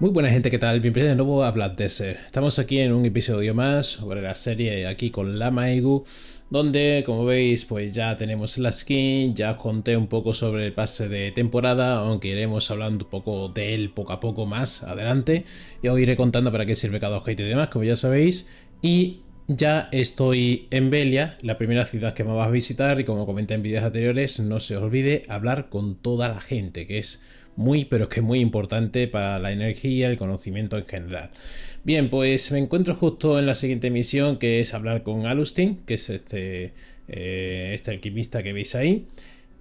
Muy buena gente, ¿qué tal? Bienvenidos de nuevo a Black Desert. Estamos aquí en un episodio más sobre la serie aquí con la Maegu, donde como veis pues ya tenemos la skin, ya conté un poco sobre el pase de temporada, aunque iremos hablando un poco de él poco a poco más adelante, y os iré contando para qué sirve cada objeto y demás, como ya sabéis, y ya estoy en Belia, la primera ciudad que me vas a visitar, y como comenté en vídeos anteriores, no se olvide hablar con toda la gente, que es muy pero que muy importante para la energía, el conocimiento en general. Bien, pues me encuentro justo en la siguiente misión que es hablar con Alustin, que es este, eh, este alquimista que veis ahí.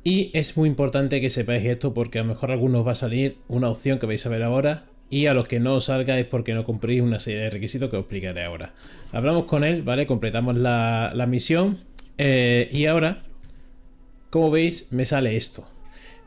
Y es muy importante que sepáis esto porque a lo mejor algunos va a salir una opción que vais a ver ahora y a los que no os salga es porque no cumplís una serie de requisitos que os explicaré ahora. Hablamos con él, ¿vale? Completamos la, misión eh, y ahora, como veis, me sale esto.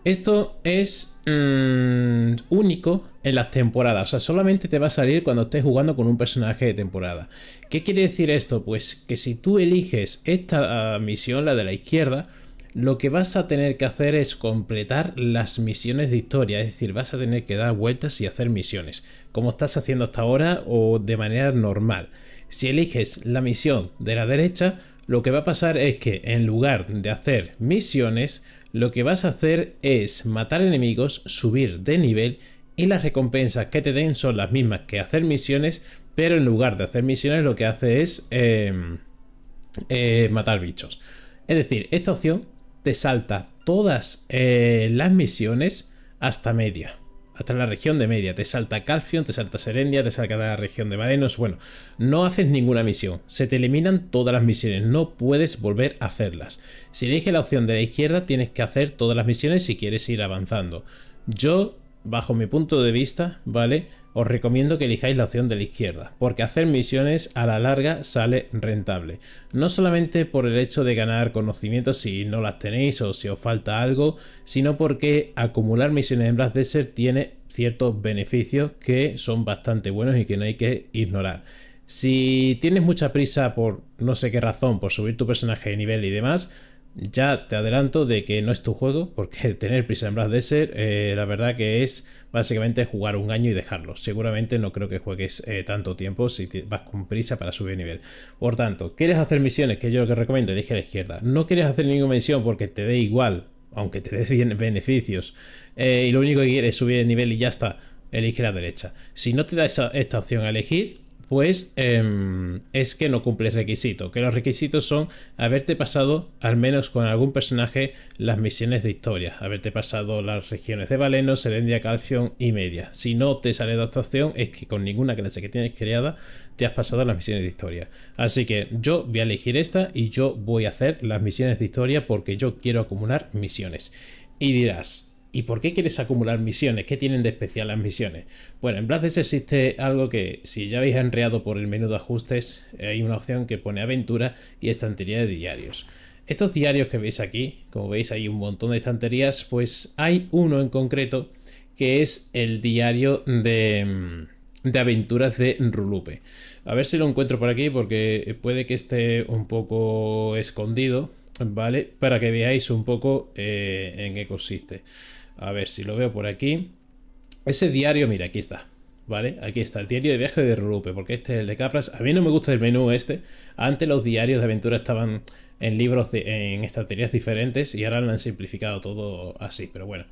Esto es mm, único en las temporadas, o sea, solamente te va a salir cuando estés jugando con un personaje de temporada. ¿Qué quiere decir esto? Pues que si tú eliges esta ah, misión, la de la izquierda, lo que vas a tener que hacer es completar las misiones de historia, es decir, vas a tener que dar vueltas y hacer misiones, como estás haciendo hasta ahora o de manera normal. Si eliges la misión de la derecha, lo que va a pasar es que en lugar de hacer misiones, lo que vas a hacer es matar enemigos, subir de nivel y las recompensas que te den son las mismas que hacer misiones, pero en lugar de hacer misiones lo que hace es em, eh, matar bichos. Es decir, esta opción te salta todas eh, las misiones hasta media hasta la región de media. Te salta Calcium, te salta Serendia, te salta la región de Varenos. Bueno, no haces ninguna misión. Se te eliminan todas las misiones. No puedes volver a hacerlas. Si eliges la opción de la izquierda, tienes que hacer todas las misiones si quieres ir avanzando. Yo bajo mi punto de vista, ¿vale? Os recomiendo que elijáis la opción de la izquierda, porque hacer misiones a la larga sale rentable. No solamente por el hecho de ganar conocimientos si no las tenéis o si os falta algo, sino porque acumular misiones en Black Desert tiene ciertos beneficios que son bastante buenos y que no hay que ignorar. Si tienes mucha prisa por no sé qué razón, por subir tu personaje de nivel y demás, ya te adelanto de que no es tu juego, porque tener prisa en Black Desert, eh, la verdad que es básicamente jugar un año y dejarlo. Seguramente no creo que juegues eh, tanto tiempo si vas con prisa para subir nivel. Por tanto, ¿quieres hacer misiones? Que yo lo que recomiendo, elige a la izquierda. No quieres hacer ninguna misión porque te dé igual, aunque te dé beneficios, eh, y lo único que quieres es subir el nivel y ya está, elige la derecha. Si no te da esta opción a elegir, pues em, es que no cumples requisito. Que los requisitos son haberte pasado, al menos con algún personaje, las misiones de historia. Haberte pasado las regiones de Valeno, Serendia, Calción y Media. Si no te sale de actuación, es que con ninguna clase que tienes creada te has pasado las misiones de historia. Así que yo voy a elegir esta y yo voy a hacer las misiones de historia porque yo quiero acumular misiones. Y dirás, ¿Y por qué quieres acumular misiones? ¿Qué tienen de especial las misiones? Bueno, en Blades existe algo que, si ya habéis enreado por el menú de ajustes, hay una opción que pone aventura y estantería de diarios. Estos diarios que veis aquí, como veis hay un montón de estanterías, pues hay uno en concreto que es el diario de, mm, de aventuras de Rulupe. A ver si lo encuentro por aquí porque puede que esté un poco escondido ¿vale? Para que veáis un poco eh, en qué consiste. A ver si lo veo por aquí. Ese diario, mira, aquí está. ¿Vale? Aquí está, el diario de viaje de Rurupe, porque este es el de Capras. A mí no me gusta el menú este. Antes los diarios de aventura estaban en libros, en estanterías diferentes y ahora lo han simplificado todo así, pero bueno.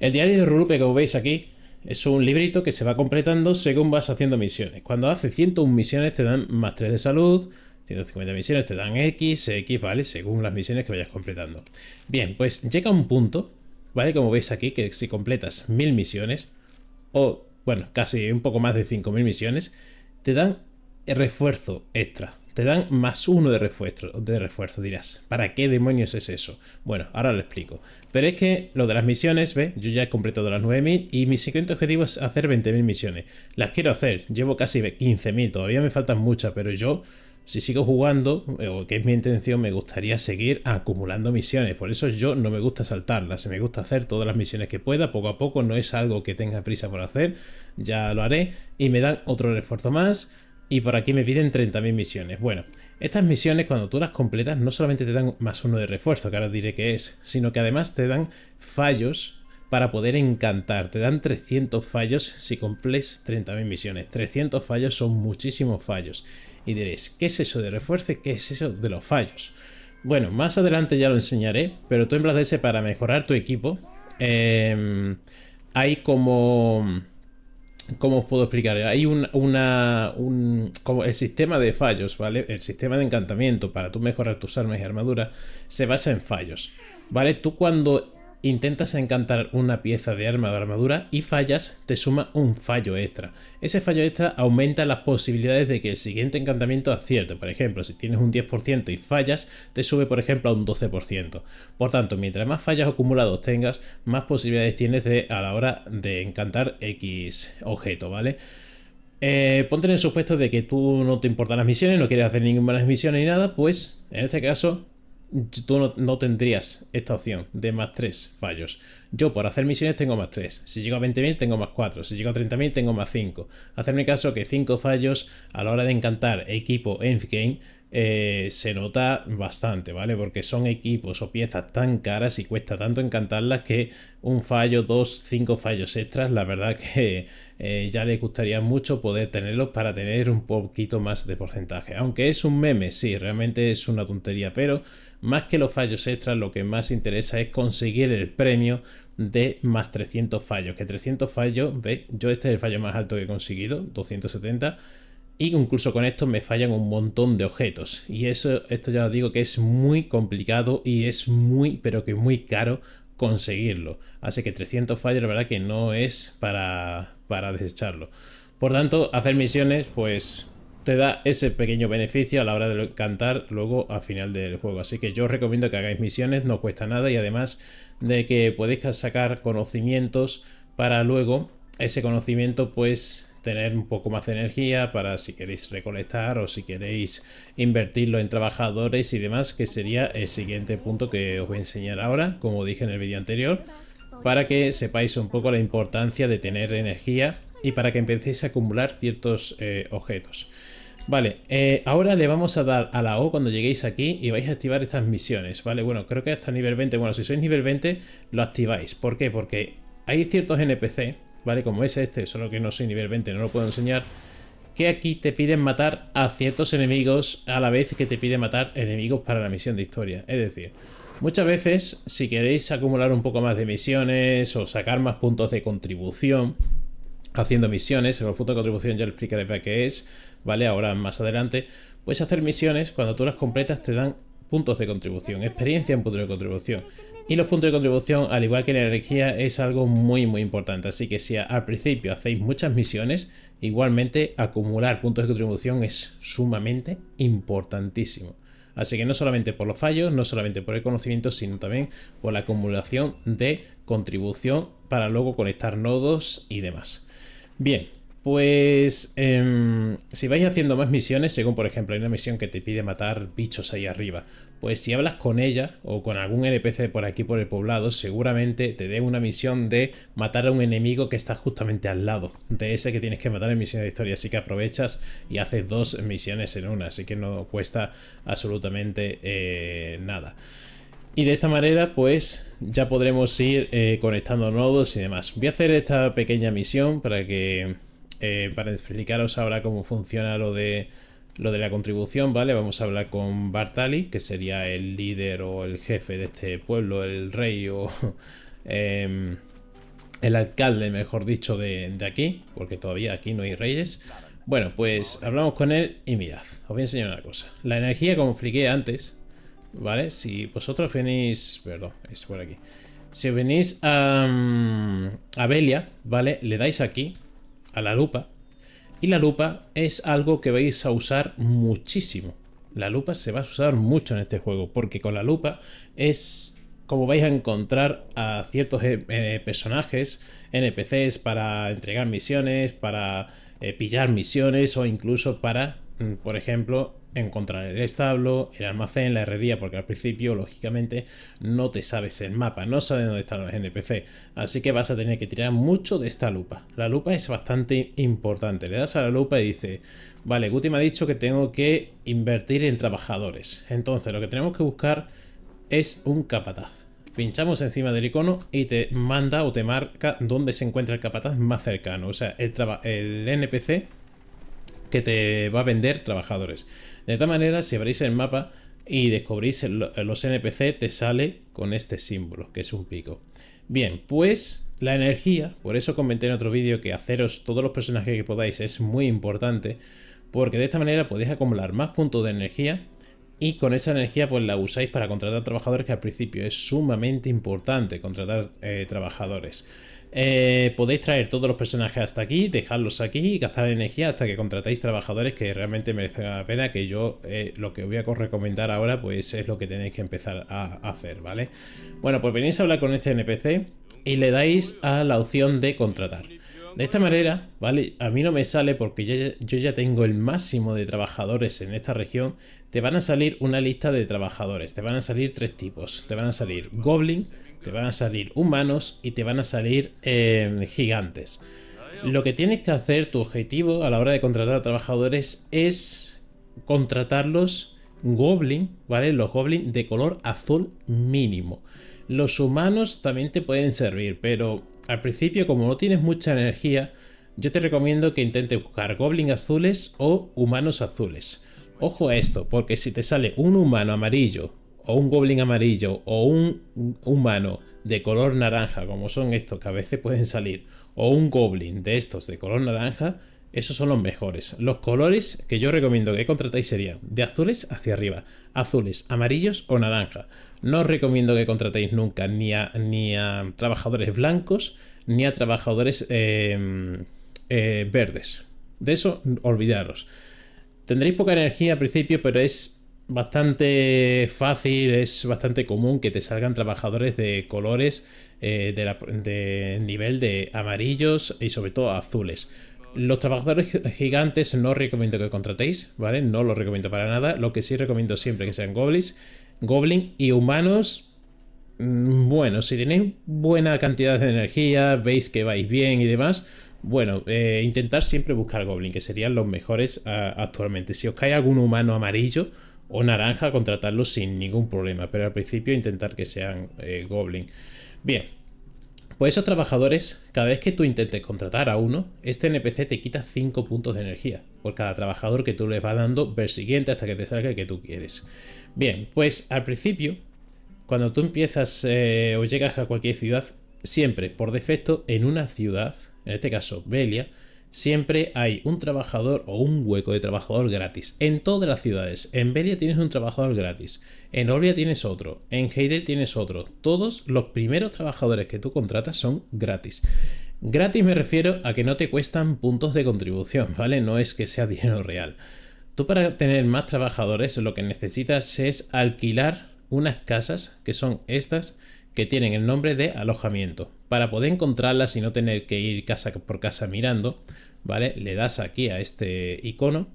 El diario de Rurupe que veis aquí, es un librito que se va completando según vas haciendo misiones. Cuando haces 101 misiones te dan más 3 de salud, 150 misiones te dan X, X, ¿vale? Según las misiones que vayas completando. Bien, pues llega un punto, ¿vale? Como veis aquí, que si completas 1000 misiones, o bueno, casi un poco más de 5000 misiones, te dan refuerzo extra. Te dan más uno de refuerzo, de refuerzo, dirás. ¿Para qué demonios es eso? Bueno, ahora lo explico. Pero es que lo de las misiones, ve, Yo ya he completado las 9.000 y mi siguiente objetivo es hacer 20.000 misiones. Las quiero hacer, llevo casi 15.000, todavía me faltan muchas, pero yo si sigo jugando, eh, o que es mi intención, me gustaría seguir acumulando misiones. Por eso yo no me gusta saltarlas, me gusta hacer todas las misiones que pueda, poco a poco, no es algo que tenga prisa por hacer, ya lo haré. Y me dan otro refuerzo más. Y por aquí me piden 30.000 misiones. Bueno, estas misiones cuando tú las completas no solamente te dan más uno de refuerzo, que ahora diré que es, sino que además te dan fallos para poder encantar. Te dan 300 fallos si completas 30.000 misiones. 300 fallos son muchísimos fallos. Y ¿qué es eso de refuerzo? ¿Qué es eso de los fallos? Bueno, más adelante ya lo enseñaré, pero tú en ese para mejorar tu equipo em, hay como... ¿Cómo os puedo explicar? Hay un, una, como el sistema de fallos, ¿vale? El sistema de encantamiento para tú mejorar tus armas y armaduras se basa en fallos, ¿vale? Tú cuando intentas encantar una pieza de arma o armadura y fallas, te suma un fallo extra. Ese fallo extra aumenta las posibilidades de que el siguiente encantamiento acierte. Por ejemplo, si tienes un 10% y fallas, te sube por ejemplo a un 12%. Por tanto, mientras más fallas acumulados tengas, más posibilidades tienes de, a la hora de encantar X objeto, ¿vale? Eh, ponte en el supuesto de que tú no te importan las misiones, no quieres hacer ninguna misiones ni nada, pues en este caso tú no, tendrías esta opción de más 3 fallos. Yo por hacer misiones tengo más 3. Si llego a 20.000 tengo más 4. Si llego a 30.000 tengo más 5. Hacerme caso que 5 fallos a la hora de encantar equipo endgame eh, se nota bastante, ¿vale? Porque son equipos o piezas tan caras y cuesta tanto encantarlas que un fallo, dos, cinco fallos extras, la verdad que eh, ya les gustaría mucho poder tenerlos para tener un poquito más de porcentaje. Aunque es un meme, sí, realmente es una tontería, pero más que los fallos extras, lo que más interesa es conseguir el premio de más 300 fallos. Que 300 fallos, ve, Yo este es el fallo más alto que he conseguido, 270 y incluso con esto me fallan un montón de objetos. Y eso, esto ya os digo que es muy complicado y es muy, pero que muy caro conseguirlo. Así que 300 fallos la verdad que no es para, para desecharlo. Por tanto, hacer misiones pues te da ese pequeño beneficio a la hora de cantar luego a final del juego. Así que yo recomiendo que hagáis misiones, no cuesta nada y además de que podéis sacar conocimientos para luego ese conocimiento pues tener un poco más de energía para si queréis recolectar o si queréis invertirlo en trabajadores y demás, que sería el siguiente punto que os voy a enseñar ahora, como dije en el vídeo anterior, para que sepáis un poco la importancia de tener energía y para que empecéis a acumular ciertos eh, objetos. Vale, eh, ahora le vamos a dar a la O cuando lleguéis aquí y vais a activar estas misiones, ¿vale? Bueno, creo que hasta nivel 20, bueno, si sois nivel 20 lo activáis. ¿Por qué? Porque hay ciertos NPC ¿vale? Como es este, solo que no soy nivel 20, no lo puedo enseñar. Que aquí te piden matar a ciertos enemigos a la vez que te piden matar enemigos para la misión de historia. Es decir, muchas veces si queréis acumular un poco más de misiones o sacar más puntos de contribución haciendo misiones, los puntos de contribución ya lo explicaré para qué es, ¿vale? Ahora más adelante, puedes hacer misiones, cuando tú las completas te dan puntos de contribución, experiencia en puntos de contribución. Y los puntos de contribución, al igual que la energía, es algo muy muy importante. Así que si al principio hacéis muchas misiones, igualmente acumular puntos de contribución es sumamente importantísimo. Así que no solamente por los fallos, no solamente por el conocimiento, sino también por la acumulación de contribución para luego conectar nodos y demás. Bien, pues em, si vais haciendo más misiones, según por ejemplo hay una misión que te pide matar bichos ahí arriba, pues si hablas con ella o con algún NPC por aquí por el poblado, seguramente te dé una misión de matar a un enemigo que está justamente al lado de ese que tienes que matar en misión de historia, así que aprovechas y haces dos misiones en una, así que no cuesta absolutamente eh, nada. Y de esta manera, pues, ya podremos ir eh, conectando nodos y demás. Voy a hacer esta pequeña misión para que eh, para explicaros ahora cómo funciona lo de, lo de la contribución, ¿vale? Vamos a hablar con Bartali, que sería el líder o el jefe de este pueblo, el rey o em, el alcalde, mejor dicho, de, aquí, porque todavía aquí no hay reyes. Bueno, pues hablamos con él y mirad, os voy a enseñar una cosa. La energía, como expliqué antes, ¿vale? Si vosotros venís... Perdón, es por aquí. Si venís a, mm, a Belia, ¿vale? Le dais aquí a la lupa. Y la lupa es algo que vais a usar muchísimo. La lupa se va a usar mucho en este juego, porque con la lupa es como vais a encontrar a ciertos eh, eh, personajes, NPCs, para entregar misiones, para eh, pillar misiones o incluso para, mm, por ejemplo, encontrar el establo, el almacén, la herrería, porque al principio, lógicamente, no te sabes el mapa, no sabes dónde están los NPC, así que vas a tener que tirar mucho de esta lupa. La lupa es bastante importante, le das a la lupa y dice vale, Guti me ha dicho que tengo que invertir en trabajadores, entonces lo que tenemos que buscar es un capataz. Pinchamos encima del icono y te manda o te marca dónde se encuentra el capataz más cercano, o sea, el, el NPC que te va a vender trabajadores. De esta manera, si abrís el mapa y descubrís eh, los NPC, te sale con este símbolo, que es un pico. Bien, pues la energía, por eso comenté en otro vídeo que haceros todos los personajes que podáis es muy importante, porque de esta manera podéis acumular más puntos de energía y con esa energía pues la usáis para contratar trabajadores que al principio es sumamente importante contratar eh, trabajadores. Eh, podéis traer todos los personajes hasta aquí, dejarlos aquí y gastar energía hasta que contratéis trabajadores que realmente merecen la pena, que yo eh, lo que os voy a recomendar ahora pues es lo que tenéis que empezar a hacer, ¿vale? Bueno, pues venís a hablar con este NPC y le dais a la opción de contratar. De esta manera, ¿vale? A mí no me sale porque yo ya tengo el máximo de trabajadores en esta región. Te van a salir una lista de trabajadores. Te van a salir tres tipos. Te van a salir Goblin, te van a salir humanos y te van a salir em, gigantes. Lo que tienes que hacer, tu objetivo a la hora de contratar a trabajadores es contratarlos goblin, ¿vale? Los goblins de color azul mínimo. Los humanos también te pueden servir, pero al principio como no tienes mucha energía, yo te recomiendo que intentes buscar goblin azules o humanos azules. Ojo a esto, porque si te sale un humano amarillo o un goblin amarillo o un humano de color naranja, como son estos que a veces pueden salir, o un goblin de estos de color naranja, esos son los mejores. Los colores que yo recomiendo que contratéis serían de azules hacia arriba, azules, amarillos o naranja. No os recomiendo que contratéis nunca ni a, ni trabajadores blancos ni a trabajadores em, eh, verdes. De eso olvidaros. Tendréis poca energía al principio, pero es bastante fácil, es bastante común que te salgan trabajadores de colores eh, de, nivel de amarillos y sobre todo azules. Los trabajadores gigantes no recomiendo que contratéis, ¿vale? No los recomiendo para nada. Lo que sí recomiendo siempre que sean goblins, goblin y humanos. Mm, bueno, si tenéis buena cantidad de energía, veis que vais bien y demás, bueno, eh, intentar siempre buscar goblin, que serían los mejores ah, actualmente. Si os cae algún humano amarillo, o naranja, contratarlos sin ningún problema, pero al principio intentar que sean eh, goblin. Bien, pues esos trabajadores, cada vez que tú intentes contratar a uno, este NPC te quita 5 puntos de energía por cada trabajador que tú les vas dando ver siguiente hasta que te salga el que tú quieres. Bien, pues al principio, cuando tú empiezas eh, o llegas a cualquier ciudad, siempre por defecto en una ciudad, en este caso Belia, siempre hay un trabajador o un hueco de trabajador gratis. En todas las ciudades. En Belia tienes un trabajador gratis. En Orbia tienes otro. En Heidel tienes otro. Todos los primeros trabajadores que tú contratas son gratis. Gratis me refiero a que no te cuestan puntos de contribución, ¿vale? No es que sea dinero real. Tú para tener más trabajadores lo que necesitas es alquilar unas casas que son estas que tienen el nombre de alojamiento. Para poder encontrarlas y no tener que ir casa por casa mirando, ¿vale? Le das aquí a este icono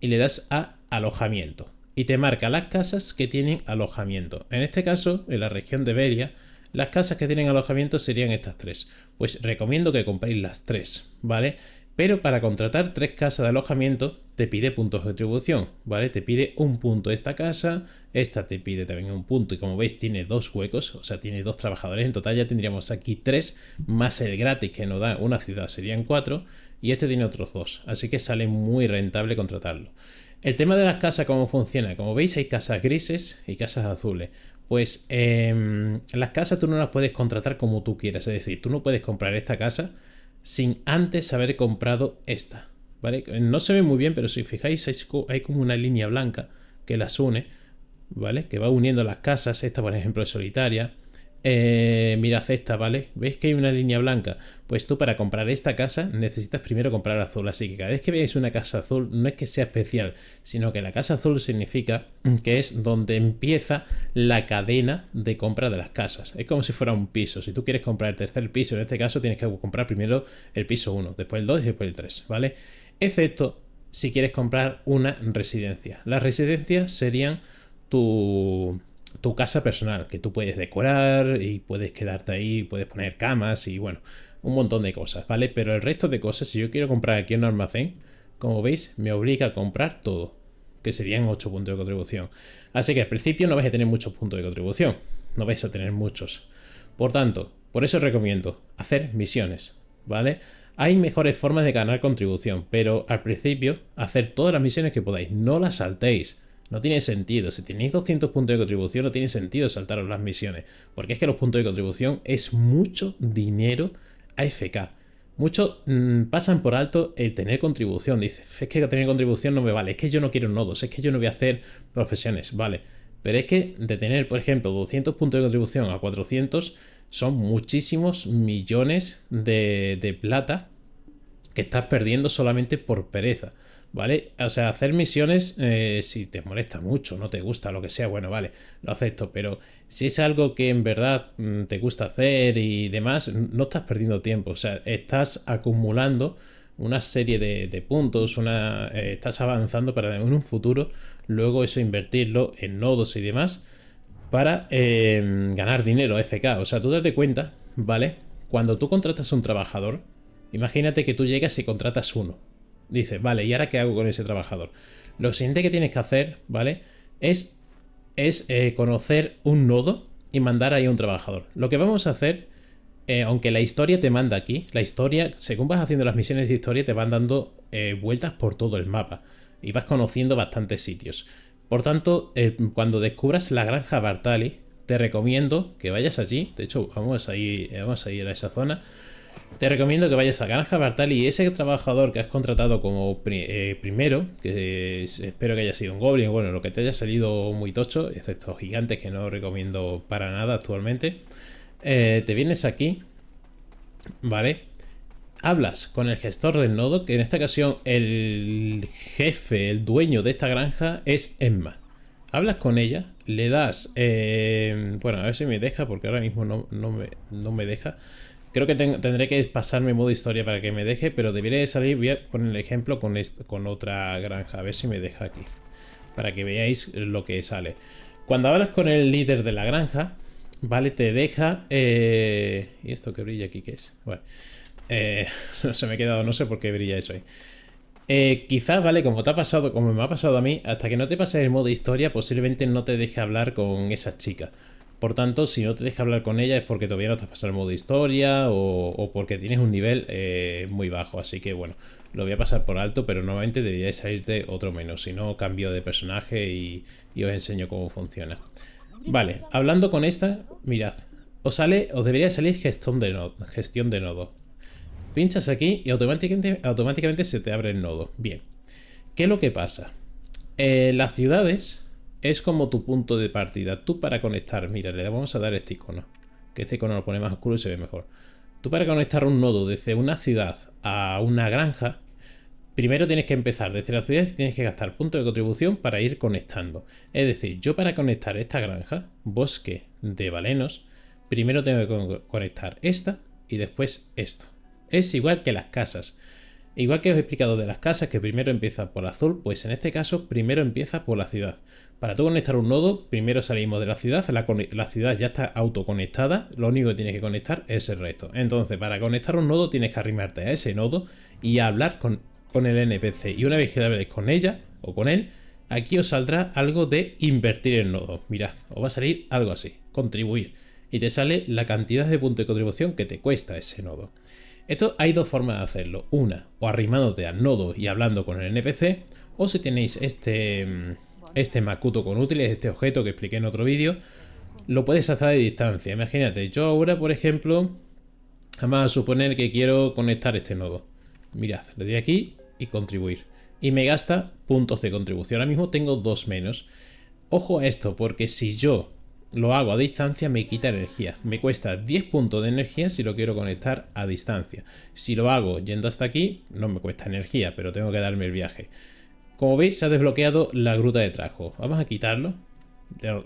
y le das a alojamiento. Y te marca las casas que tienen alojamiento. En este caso, en la región de Beria, las casas que tienen alojamiento serían estas tres. Pues recomiendo que compréis las tres, ¿vale? Pero para contratar tres casas de alojamiento te pide puntos de atribución, ¿vale? Te pide un punto esta casa, esta te pide también un punto y como veis tiene dos huecos, o sea, tiene dos trabajadores, en total ya tendríamos aquí tres, más el gratis que nos da una ciudad serían cuatro y este tiene otros dos, así que sale muy rentable contratarlo. El tema de las casas, ¿cómo funciona? Como veis hay casas grises y casas azules. Pues em, las casas tú no las puedes contratar como tú quieras, es decir, tú no puedes comprar esta casa sin antes haber comprado esta. ¿Vale? No se ve muy bien, pero si fijáis hay como una línea blanca que las une, ¿vale? Que va uniendo las casas, esta por ejemplo es solitaria, eh, mirad esta, ¿vale? ¿Veis que hay una línea blanca? Pues tú para comprar esta casa necesitas primero comprar azul. Así que cada vez que veáis una casa azul no es que sea especial, sino que la casa azul significa que es donde empieza la cadena de compra de las casas. Es como si fuera un piso. Si tú quieres comprar el tercer piso, en este caso tienes que comprar primero el piso 1, después el 2 y después el 3, ¿vale? Excepto si quieres comprar una residencia. Las residencias serían tu tu casa personal, que tú puedes decorar y puedes quedarte ahí, puedes poner camas y bueno, un montón de cosas, ¿vale? Pero el resto de cosas, si yo quiero comprar aquí en un almacén, como veis, me obliga a comprar todo, que serían 8 puntos de contribución. Así que al principio no vais a tener muchos puntos de contribución, no vais a tener muchos. Por tanto, por eso os recomiendo hacer misiones, ¿vale? Hay mejores formas de ganar contribución, pero al principio hacer todas las misiones que podáis, no las saltéis. No tiene sentido. Si tenéis 200 puntos de contribución, no tiene sentido saltaros las misiones. Porque es que los puntos de contribución es mucho dinero AFK. Muchos mm, pasan por alto el tener contribución. Dice, es que tener contribución no me vale. Es que yo no quiero nodos. Es que yo no voy a hacer profesiones. Vale. Pero es que de tener, por ejemplo, 200 puntos de contribución a 400 son muchísimos millones de, de plata que estás perdiendo solamente por pereza. ¿vale? O sea, hacer misiones, eh, si te molesta mucho, no te gusta, lo que sea, bueno, vale, lo acepto, pero si es algo que en verdad mm, te gusta hacer y demás, no estás perdiendo tiempo, o sea, estás acumulando una serie de, puntos, una, eh, estás avanzando para en un futuro, luego eso invertirlo en nodos y demás para em, ganar dinero, FK. O sea, tú date cuenta, ¿vale? Cuando tú contratas a un trabajador, imagínate que tú llegas y contratas uno, dice, vale, ¿y ahora qué hago con ese trabajador? Lo siguiente que tienes que hacer, ¿vale? Es, es eh, conocer un nodo y mandar ahí a un trabajador. Lo que vamos a hacer, eh, aunque la historia te manda aquí, la historia, según vas haciendo las misiones de historia, te van dando eh, vueltas por todo el mapa y vas conociendo bastantes sitios. Por tanto, cuando descubras la granja Bartali, te recomiendo que vayas allí. De hecho, vamos a vamos a, ir a esa zona. Te recomiendo que vayas a Granja Bartali y ese trabajador que has contratado como eh, primero, que espero que haya sido un goblin, bueno, lo que te haya salido muy tocho, excepto gigantes que no recomiendo para nada actualmente, eh, te vienes aquí, ¿vale? Hablas con el gestor del nodo, que en esta ocasión el jefe, el dueño de esta granja es Emma. Hablas con ella, le das... Eh, bueno, a ver si me deja, porque ahora mismo no, no, me, no me deja. Creo que tendré que pasarme modo historia para que me deje, pero debería salir. Voy a poner el ejemplo con, con otra granja, a ver si me deja aquí. Para que veáis lo que sale. Cuando hablas con el líder de la granja, ¿vale? Te deja... Eh, ¿Y esto que brilla aquí qué es? Bueno, eh, no se me ha quedado, no sé por qué brilla eso ahí. Eh, quizás, ¿vale? Como te ha pasado, como me ha pasado a mí, hasta que no te pases el modo historia, posiblemente no te deje hablar con esas chicas. Por tanto, si no te deja hablar con ella es porque todavía no te has pasado el modo historia o, porque tienes un nivel eh, muy bajo. Así que bueno, lo voy a pasar por alto, pero normalmente debería salirte otro menos. Si no, cambio de personaje y, os enseño cómo funciona. Vale, hablando con esta, mirad. Os sale, os debería salir gestión de nodo. de nodo. Pinchas aquí y automáticamente, se te abre el nodo. Bien. ¿Qué es lo que pasa? Eh, las ciudades es como tu punto de partida. Tú para conectar, mira, le vamos a dar este icono. Que este icono lo pone más oscuro y se ve mejor. Tú para conectar un nodo desde una ciudad a una granja, primero tienes que empezar desde la ciudad y tienes que gastar puntos de contribución para ir conectando. Es decir, yo para conectar esta granja, bosque de balenos, primero tengo que conectar esta y después esto. Es igual que las casas. Igual que os he explicado de las casas, que primero empieza por azul, pues en este caso primero empieza por la ciudad. Para tú conectar un nodo, primero salimos de la ciudad, la, ciudad ya está autoconectada, lo único que tienes que conectar es el resto. Entonces, para conectar un nodo tienes que arrimarte a ese nodo y hablar con, el NPC. Y una vez que hables con ella o con él, aquí os saldrá algo de invertir en nodo. Mirad, os va a salir algo así, contribuir. Y te sale la cantidad de puntos de contribución que te cuesta ese nodo. Esto hay dos formas de hacerlo. Una, o arrimándote al nodo y hablando con el NPC, o si tenéis este mm, este macuto con útiles, este objeto que expliqué en otro vídeo, lo puedes hacer de distancia. Imagínate, yo ahora, por ejemplo, vamos a suponer que quiero conectar este nodo. Mirad, le doy aquí y contribuir. Y me gasta puntos de contribución. Ahora mismo tengo dos menos. Ojo a esto, porque si yo lo hago a distancia me quita energía. Me cuesta 10 puntos de energía si lo quiero conectar a distancia. Si lo hago yendo hasta aquí, no me cuesta energía, pero tengo que darme el viaje. Como veis, se ha desbloqueado la gruta de trajo. Vamos a quitarlo.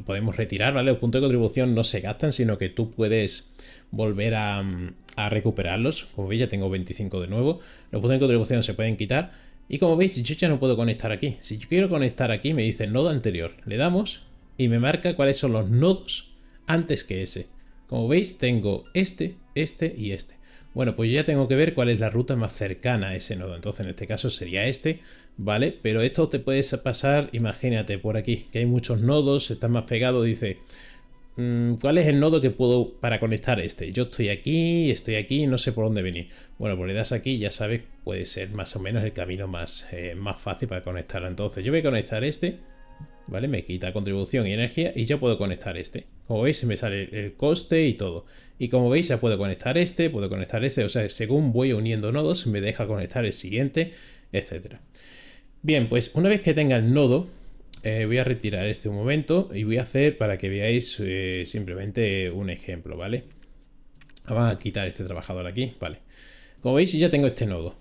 podemos retirar, ¿vale? Los puntos de contribución no se gastan, sino que tú puedes volver a, mm, a recuperarlos. Como veis, ya tengo 25 de nuevo. Los puntos de contribución se pueden quitar. Y como veis, yo ya no puedo conectar aquí. Si yo quiero conectar aquí, me dice nodo anterior. Le damos y me marca cuáles son los nodos antes que ese. Como veis, tengo este, este y este. Bueno, pues ya tengo que ver cuál es la ruta más cercana a ese nodo. Entonces, en este caso sería este, ¿vale? Pero esto te puedes pasar, imagínate, por aquí, que hay muchos nodos, están más pegados, dice... Mm, ¿Cuál es el nodo que puedo para conectar este? Yo estoy aquí, estoy aquí, no sé por dónde venir. Bueno, pues le das aquí, ya sabes, puede ser más o menos el camino más, eh, más fácil para conectarlo. Entonces, yo voy a conectar este. ¿vale? Me quita contribución y energía y ya puedo conectar este. Como veis me sale el coste y todo. Y como veis ya puedo conectar este, puedo conectar ese, o sea, según voy uniendo nodos me deja conectar el siguiente, etcétera. Bien, pues una vez que tenga el nodo, eh, voy a retirar este un momento y voy a hacer para que veáis eh, simplemente un ejemplo, ¿vale? Vamos a quitar este trabajador aquí, ¿vale? Como veis ya tengo este nodo.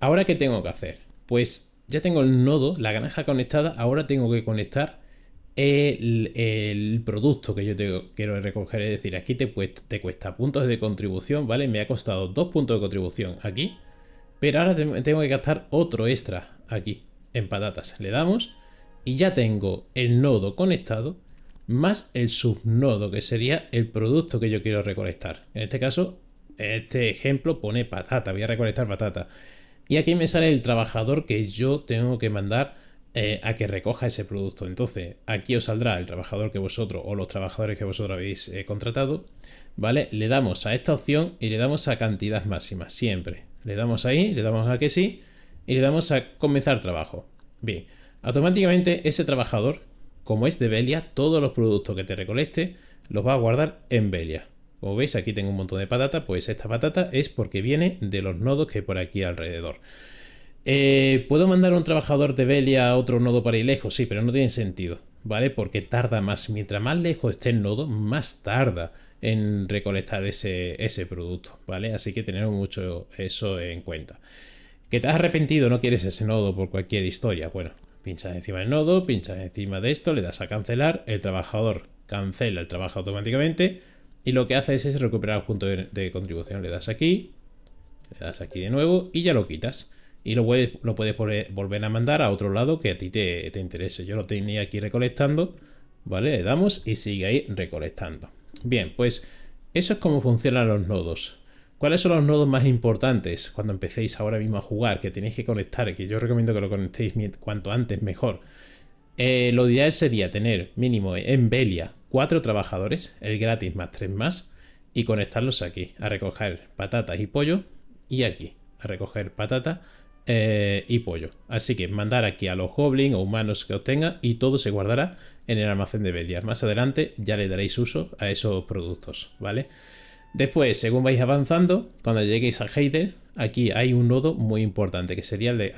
Ahora, ¿qué tengo que hacer? Pues ya tengo el nodo, la granja conectada, ahora tengo que conectar el, producto que yo quiero recoger. Es decir, aquí te, cuesta puntos de contribución, ¿vale? Me ha costado dos puntos de contribución aquí, pero ahora tengo que gastar otro extra aquí en patatas. Le damos y ya tengo el nodo conectado más el subnodo, que sería el producto que yo quiero recolectar. En este caso, este ejemplo pone patata, voy a recolectar patata. Y aquí me sale el trabajador que yo tengo que mandar eh, a que recoja ese producto. Entonces, aquí os saldrá el trabajador que vosotros o los trabajadores que vosotros habéis eh, contratado, ¿vale? Le damos a esta opción y le damos a cantidad máxima, siempre. Le damos ahí, le damos a que sí y le damos a comenzar trabajo. Bien, automáticamente ese trabajador, como es de Belia, todos los productos que te recolecte los va a guardar en Belia. Como veis, aquí tengo un montón de patata, pues esta patata es porque viene de los nodos que hay por aquí alrededor. Eh, ¿Puedo mandar a un trabajador de Belia a otro nodo para ir lejos? Sí, pero no tiene sentido, ¿vale? Porque tarda más. Mientras más lejos esté el nodo, más tarda en recolectar ese, producto, ¿vale? Así que tener mucho eso en cuenta. ¿Que te has arrepentido? No quieres ese nodo por cualquier historia. Bueno, pinchas encima del nodo, pinchas encima de esto, le das a cancelar, el trabajador cancela el trabajo automáticamente y lo que haces es recuperar el punto de, contribución. Le das aquí, le das aquí de nuevo y ya lo quitas. Y lo puedes, volver a mandar a otro lado que a ti te, interese. Yo lo tenía aquí recolectando, ¿vale? Le damos y sigue ahí recolectando. Bien, pues eso es como funcionan los nodos. ¿Cuáles son los nodos más importantes cuando empecéis ahora mismo a jugar? Que tenéis que conectar, que yo recomiendo que lo conectéis cuanto antes mejor. Eh, lo ideal sería tener mínimo en Belia cuatro trabajadores, el gratis más tres más, y conectarlos aquí a recoger patatas y pollo y aquí a recoger patata eh, y pollo. Así que mandar aquí a los goblins o humanos que obtenga y todo se guardará en el almacén de Belias. Más adelante ya le daréis uso a esos productos, ¿vale? Después, según vais avanzando, cuando lleguéis a Heide, aquí hay un nodo muy importante que sería el de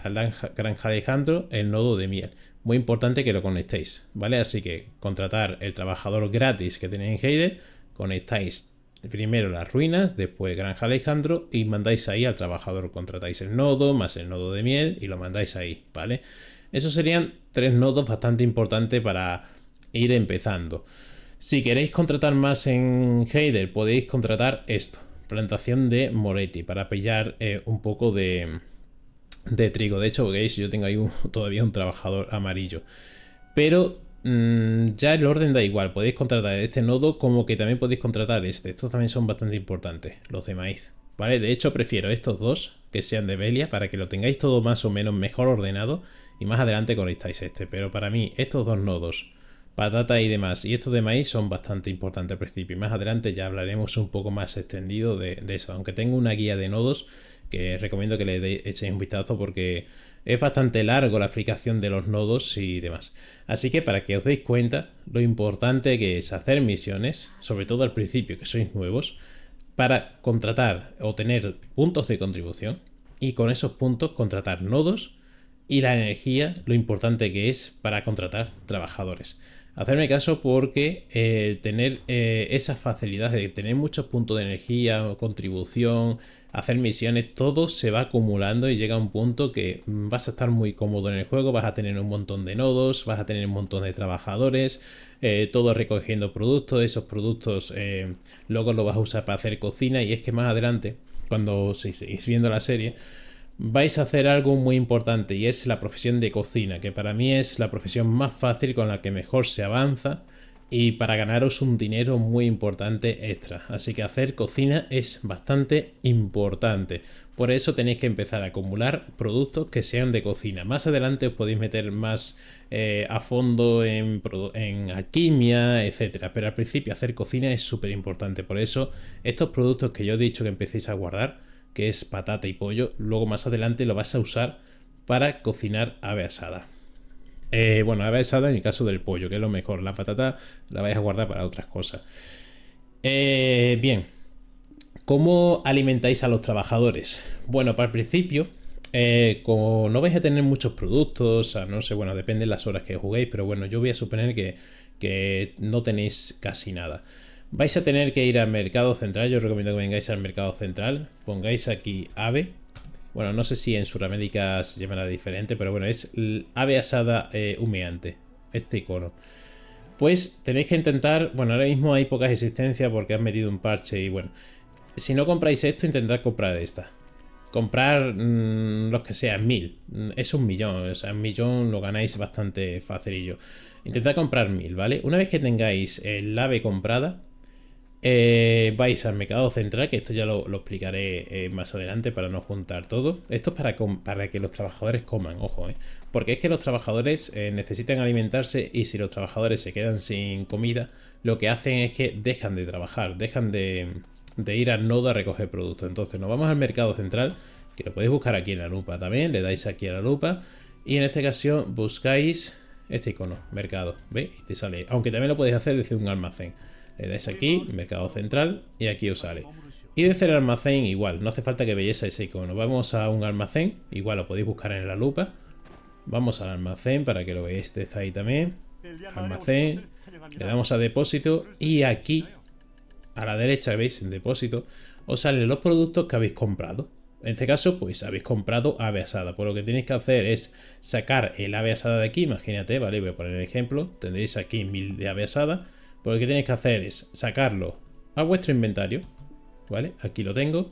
Granja Alejandro, el nodo de miel muy importante que lo conectéis, ¿vale? Así que contratar el trabajador gratis que tenéis en Heider, conectáis primero las ruinas, después Granja Alejandro y mandáis ahí al trabajador, contratáis el nodo más el nodo de miel y lo mandáis ahí, ¿vale? Esos serían tres nodos bastante importantes para ir empezando. Si queréis contratar más en Heider, podéis contratar esto, plantación de Moretti, para pillar eh, un poco de, de trigo. De hecho, veis, yo tengo ahí todavía un trabajador amarillo. Pero mm, ya el orden da igual. Podéis contratar este nodo como que también podéis contratar este. Estos también son bastante importantes, los de maíz. ¿Vale? De hecho, prefiero estos dos que sean de Belia para que lo tengáis todo más o menos mejor ordenado y más adelante conectáis este. Pero para mí, estos dos nodos, patata y demás, y estos de maíz son bastante importantes al principio. Y más adelante ya hablaremos un poco más extendido de, de eso. Aunque tengo una guía de nodos que recomiendo que le echéis un vistazo porque es bastante largo la aplicación de los nodos y demás. Así que para que os deis cuenta lo importante que es hacer misiones, sobre todo al principio que sois nuevos, para contratar o tener puntos de contribución y con esos puntos contratar nodos y la energía, lo importante que es para contratar trabajadores. Hacerme caso porque eh, tener eh, esa facilidad de tener muchos puntos de energía, contribución, hacer misiones, todo se va acumulando y llega a un punto que mm, vas a estar muy cómodo en el juego, vas a tener un montón de nodos, vas a tener un montón de trabajadores, eh, todo recogiendo productos, esos productos luego los vas a usar para hacer cocina y es que más adelante, cuando seguís viendo la serie, vais a hacer algo muy importante y es la profesión de cocina, que para mí es la profesión más fácil con la que mejor se avanza y para ganaros un dinero muy importante extra. Así que hacer cocina es bastante importante. Por eso tenéis que empezar a acumular productos que sean de cocina. Más adelante os podéis meter más eh, a fondo en, alquimia, etcétera. Pero al principio hacer cocina es súper importante. Por eso estos productos que yo he dicho que empecéis a guardar que es patata y pollo, luego más adelante lo vas a usar para cocinar ave asada. Eh, bueno, ave asada en el caso del pollo, que es lo mejor. La patata la vais a guardar para otras cosas. Eh, bien, ¿cómo alimentáis a los trabajadores? Bueno, para el principio, eh, como no vais a tener muchos productos, no sé, bueno, depende de las horas que juguéis, pero bueno, yo voy a suponer que no tenéis casi nada. Vais a tener que ir al mercado central. Yo os recomiendo que vengáis al mercado central. Pongáis aquí ave. Bueno, no sé si en Sudamérica se llamará diferente, pero bueno, es ave asada eh, humeante. Este icono. Pues tenéis que intentar... Bueno, ahora mismo hay pocas existencias porque han metido un parche y bueno. Si no compráis esto, intentad comprar esta. Comprar mm, los que sean, mil. Mm, es un millón, o sea, un millón lo ganáis bastante facilillo. Intentad comprar mil, ¿vale? Una vez que tengáis el ave comprada, eh, vais al mercado central, que esto ya lo, explicaré eh, más adelante para no juntar todo. Esto es para, para que los trabajadores coman, ojo, eh. porque es que los trabajadores necesitan alimentarse y si los trabajadores se quedan sin comida, lo que hacen es que dejan de trabajar, dejan de, ir al nodo a recoger productos. Entonces nos vamos al mercado central, que lo podéis buscar aquí en la lupa también, le dais aquí a la lupa y en esta ocasión buscáis este icono, mercado, ¿veis? Y te sale, aunque también lo podéis hacer desde un almacén. Le dais aquí, mercado central, y aquí os sale. Y desde el almacén igual, no hace falta que veáis ese icono. Vamos a un almacén, igual lo podéis buscar en la lupa. Vamos al almacén para que lo veáis desde ahí también. Almacén, le damos a depósito y aquí, a la derecha veis en depósito, os salen los productos que habéis comprado. En este caso, pues habéis comprado ave asada. Por pues lo que tenéis que hacer es sacar el ave asada de aquí. Imagínate, ¿vale? Voy a poner el ejemplo. Tendréis aquí mil de ave asada porque lo que tenéis que hacer es sacarlo a vuestro inventario. ¿Vale? Aquí lo tengo.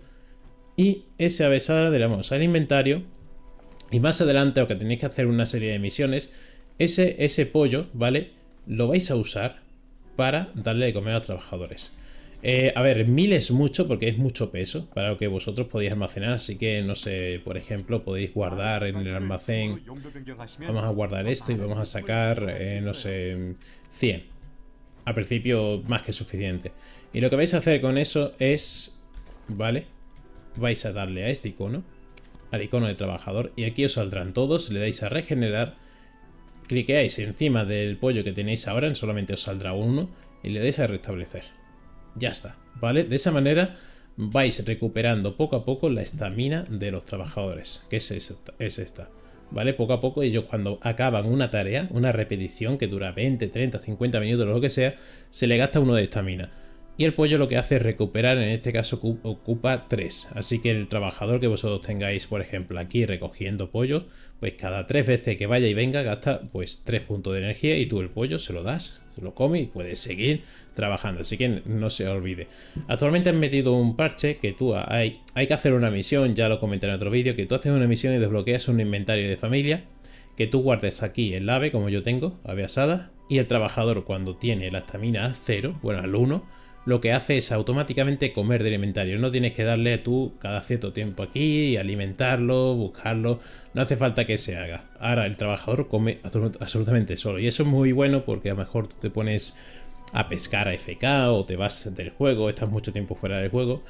Y ese avesada le vamos al inventario. Y más adelante, aunque tenéis que hacer una serie de misiones, ese, ese pollo, ¿vale? Lo vais a usar para darle de comer a trabajadores. Eh, a ver, mil es mucho porque es mucho peso para lo que vosotros podéis almacenar, así que no sé, por ejemplo, podéis guardar en el almacén, vamos a guardar esto y vamos a sacar, eh, no sé, 100 al principio más que suficiente. Y lo que vais a hacer con eso es, ¿vale? Vais a darle a este icono, al icono de trabajador, y aquí os saldrán todos, le dais a regenerar, cliqueáis encima del pollo que tenéis ahora, solamente os saldrá uno, y le dais a restablecer. Ya está, ¿vale? De esa manera vais recuperando poco a poco la estamina de los trabajadores, que es Es esta. ¿vale? Poco a poco ellos cuando acaban una tarea, una repetición que dura 20, 30, 50 minutos, lo que sea, se le gasta uno de estamina. Y el pollo lo que hace es recuperar, en este caso ocupa 3. Así que el trabajador que vosotros tengáis, por ejemplo, aquí recogiendo pollo, pues cada 3 veces que vaya y venga gasta pues 3 puntos de energía y tú el pollo se lo das, se lo come y puedes seguir trabajando. Así que no se olvide. Actualmente han metido un parche que tú hay, hay que hacer una misión, ya lo comenté en otro vídeo, que tú haces una misión y desbloqueas un inventario de familia que tú guardes aquí el ave, como yo tengo, ave asada, y el trabajador cuando tiene la estamina 0, bueno, al 1, lo que hace es automáticamente comer de inventario. No tienes que darle tú cada cierto tiempo aquí y alimentarlo, buscarlo. No hace falta que se haga. Ahora el trabajador come absolutamente solo. Y eso es muy bueno porque a lo mejor tú te pones a pescar a FK o te vas del juego, estás mucho tiempo fuera del juego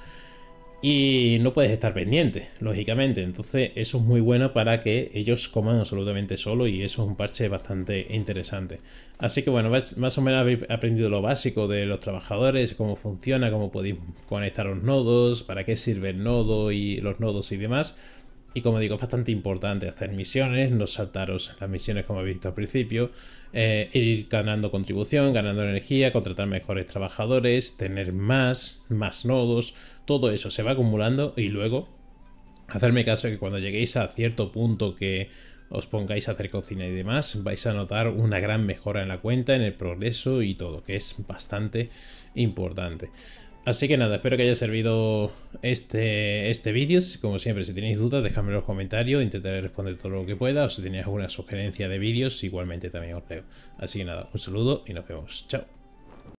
y no puedes estar pendiente, lógicamente. Entonces eso es muy bueno para que ellos coman absolutamente solo y eso es un parche bastante interesante. Así que bueno, más o menos habéis aprendido lo básico de los trabajadores, cómo funciona, cómo podéis conectar los nodos, para qué sirve el nodo y los nodos y demás. Y como digo, es bastante importante hacer misiones, no saltaros las misiones como he visto al principio, eh, ir ganando contribución, ganando energía, contratar mejores trabajadores, tener más, más nodos, todo eso se va acumulando y luego hacerme caso que cuando lleguéis a cierto punto que os pongáis a hacer cocina y demás, vais a notar una gran mejora en la cuenta, en el progreso y todo, que es bastante importante. Así que nada, espero que haya servido este, este vídeo. Como siempre, si tenéis dudas, dejadme en los comentarios. Intentaré responder todo lo que pueda. O si tenéis alguna sugerencia de vídeos, igualmente también os leo. Así que nada, un saludo y nos vemos. Chao.